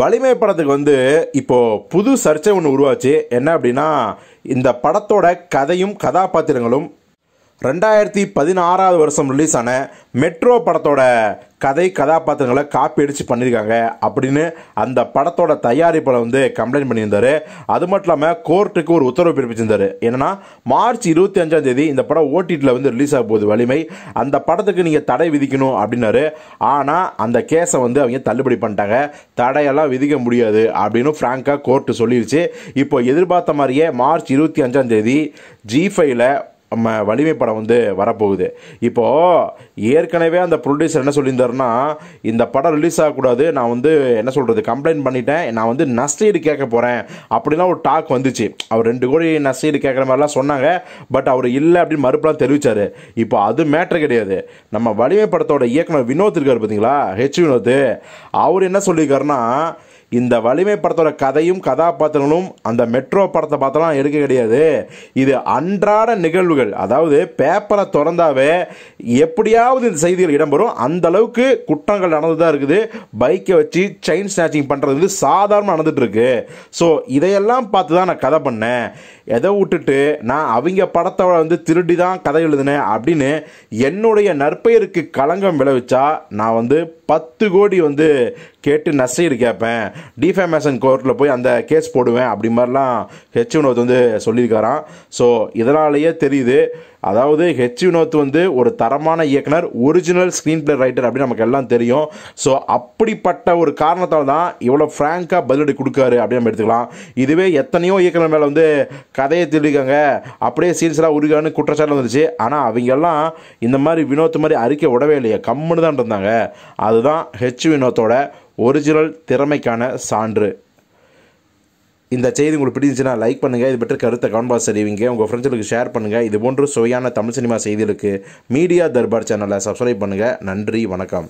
வலிமை படத்துக்கு வந்து இப்போது புது சர்ச்சை ஒன்று உருவாச்சு என்ன அப்படின்னா இந்த படத்தோட கதையும் கதாபாத்திரங்களும் ரெண்டாயிரத்தி பதினாறாவது வருஷம் ரிலீஸ் ஆன மெட்ரோ படத்தோட கதை கதாபாத்திரங்களை காப்பி அடித்து பண்ணியிருக்காங்க அப்படின்னு அந்த படத்தோட தயாரிப்பில் வந்து கம்ப்ளைண்ட் பண்ணியிருந்தார் அது மட்டும் இல்லாமல் கோர்ட்டுக்கு ஒரு உத்தரவு பிறப்பிச்சிருந்தார் என்னென்னா மார்ச் இருபத்தி அஞ்சாம் தேதி இந்த படம் ஓடிடியில் வந்து ரிலீஸ் ஆக போகுது வலிமை அந்த படத்துக்கு நீங்கள் தடை விதிக்கணும் அப்படின்னாரு ஆனால் அந்த கேஸை வந்து அவங்க தள்ளுபடி பண்ணிட்டாங்க தடையெல்லாம் விதிக்க முடியாது அப்படின்னு ஃப்ராங்காக கோர்ட்டு சொல்லிருச்சு இப்போ எதிர்பார்த்த மாதிரியே மார்ச் இருபத்தி அஞ்சாம் தேதி ஜி ஃபைவ்ல நம்ம வலிமை படம் வந்து வரப்போகுது இப்போது ஏற்கனவே அந்த ப்ரொடியூசர் என்ன சொல்லியிருந்தாருன்னா இந்த படம் ரிலீஸ் ஆகக்கூடாது நான் வந்து என்ன சொல்கிறது கம்ப்ளைண்ட் பண்ணிட்டேன் நான் வந்து நஷ்டஈடு கேட்க போகிறேன் அப்படிலாம் ஒரு டாக் வந்துச்சு அவர் ரெண்டு கோடி நஷ்டஈடு கேட்குற மாதிரிலாம் சொன்னாங்க பட் அவர் இல்லை அப்படின்னு மறுப்பெல்லாம் தெரிவித்தார் இப்போ அது மேட்ரு கிடையாது நம்ம வலிமை படத்தோட இயக்குனர் வினோத் இருக்கார் பார்த்தீங்களா ஹெச் வினோத் அவர் என்ன சொல்லியிருக்காருன்னா இந்த வலிமை படத்தோட கதையும் கதாபாத்திரங்களும் அந்த மெட்ரோ படத்தை பார்த்தலாம் எடுக்க கிடையாது இது அன்றாட நிகழ்வுகள் அதாவது பேப்பரை திறந்தாவே எப்படியாவது இந்த செய்திகள் இடம்பெறும் அந்த அளவுக்கு குற்றங்கள் நடந்து தான் இருக்குது பைக்கை வச்சு செயின் ஸ்நாச்சிங் பண்ணுறது வந்து சாதாரணமாக நடந்துகிட்ருக்கு ஸோ இதையெல்லாம் பார்த்து தான் நான் கதை பண்ணேன் எதை விட்டுட்டு நான் அவங்க படத்தை வந்து திருடி தான் கதை எழுதினேன் அப்படின்னு என்னுடைய நற்பெயருக்கு களங்கம் விளைவிச்சா நான் வந்து பத்து கோடி வந்து கேட்டு நசைடு கேட்பேன் டிஃபேமேஷன் கோர்ட்டில் போய் அந்த கேஸ் போடுவேன் அப்படி மாதிரிலாம் ஹெச் வினோத் வந்து சொல்லியிருக்காராம் ஸோ இதனாலேயே தெரியுது அதாவது ஹெச் வினோத் வந்து ஒரு தரமான இயக்குனர் ஒரிஜினல் ஸ்க்ரீன் பிளே ரைட்டர் அப்படின்னு நமக்கு எல்லாம் தெரியும் ஸோ அப்படிப்பட்ட ஒரு காரணத்தால் தான் இவ்வளோ ஃப்ராங்காக பதிலடி கொடுக்காரு அப்படின்னு நம்ம எடுத்துக்கலாம் இதுவே எத்தனையோ இயக்குனர் மேலே வந்து கதையை திருக்காங்க அப்படியே சீரியஸாக உருகான்னு குற்றச்சாட்டு வந்துச்சு ஆனால் அவங்க எல்லாம் இந்த மாதிரி வினோத் மாதிரி அறிக்கை விடவே இல்லையே கம்முன்னு தான் இருந்தாங்க அதுதான் ஹெச் வினோத்தோட ஒரிஜினல் திறமைக்கான சான்று இந்த செய்தி உங்களுக்கு பிடிச்சிச்சுன்னா லைக் பண்ணுங்கள் இது பற்றி கருத்தை கான்பாஸ் அறிவிங்க உங்கள் ஃப்ரெண்ட்ஸுக்கு ஷேர் பண்ணுங்கள் இது போன்ற சுவையான தமிழ் சினிமா செய்திகளுக்கு மீடியா தர்பார் சேனலை சப்ஸ்கிரைப் பண்ணுங்கள் நன்றி வணக்கம்